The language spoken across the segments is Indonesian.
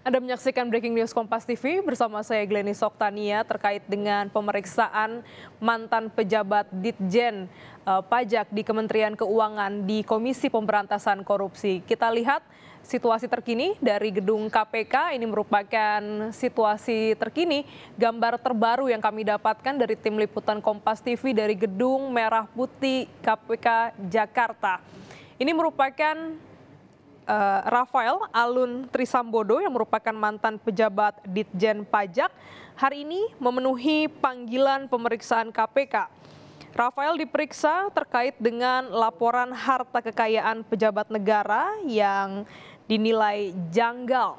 Anda menyaksikan Breaking News Kompas TV bersama saya Glenny Soktania terkait dengan pemeriksaan mantan pejabat Ditjen uh, Pajak di Kementerian Keuangan di Komisi Pemberantasan Korupsi. Kita lihat situasi terkini dari gedung KPK ini merupakan situasi terkini gambar terbaru yang kami dapatkan dari tim liputan Kompas TV dari gedung Merah Putih KPK Jakarta. Ini merupakan uh, Rafael Alun Trisambodo yang merupakan mantan pejabat Ditjen Pajak hari ini memenuhi panggilan pemeriksaan KPK. Rafael diperiksa terkait dengan laporan harta kekayaan pejabat negara yang dinilai janggal.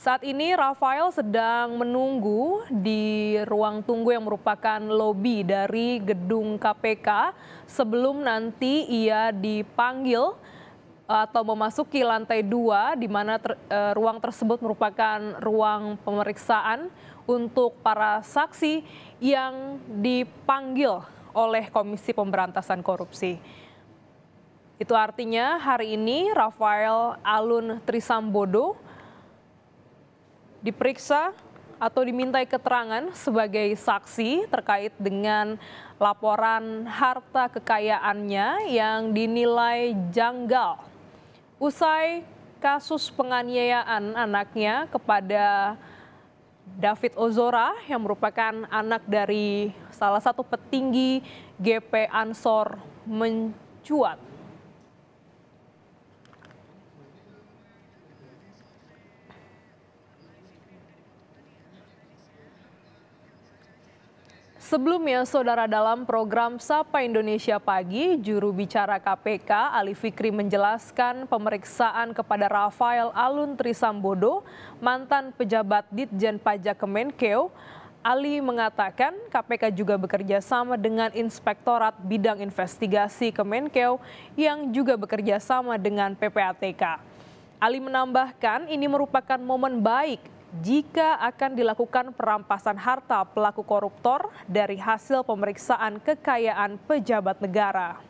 Saat ini Rafael sedang menunggu di ruang tunggu yang merupakan lobi dari gedung KPK sebelum nanti ia dipanggil eh, atau memasuki lantai dua di mana ter, e, ruang tersebut merupakan ruang pemeriksaan untuk para saksi yang dipanggil oleh Komisi Pemberantasan Korupsi. Itu artinya hari ini Rafael Alun Trisambodo diperiksa atau dimintai keterangan sebagai saksi terkait dengan laporan harta kekayaannya yang dinilai janggal. Usai kasus penganiayaan anaknya kepada David Ozora yang merupakan anak dari salah satu petinggi GP Ansor mencuat. Sebelumnya, saudara dalam program Sapa Indonesia Pagi, juru bicara KPK Ali Fikri menjelaskan pemeriksaan kepada Rafael Alun Trisambodo, mantan pejabat Ditjen Pajak Kemenkeu, Ali mengatakan KPK juga bekerja sama dengan Inspektorat Bidang Investigasi Kemenkeu yang juga bekerja sama dengan PPATK. Ali menambahkan ini merupakan momen baik jika akan dilakukan perampasan harta pelaku koruptor dari hasil pemeriksaan kekayaan pejabat negara.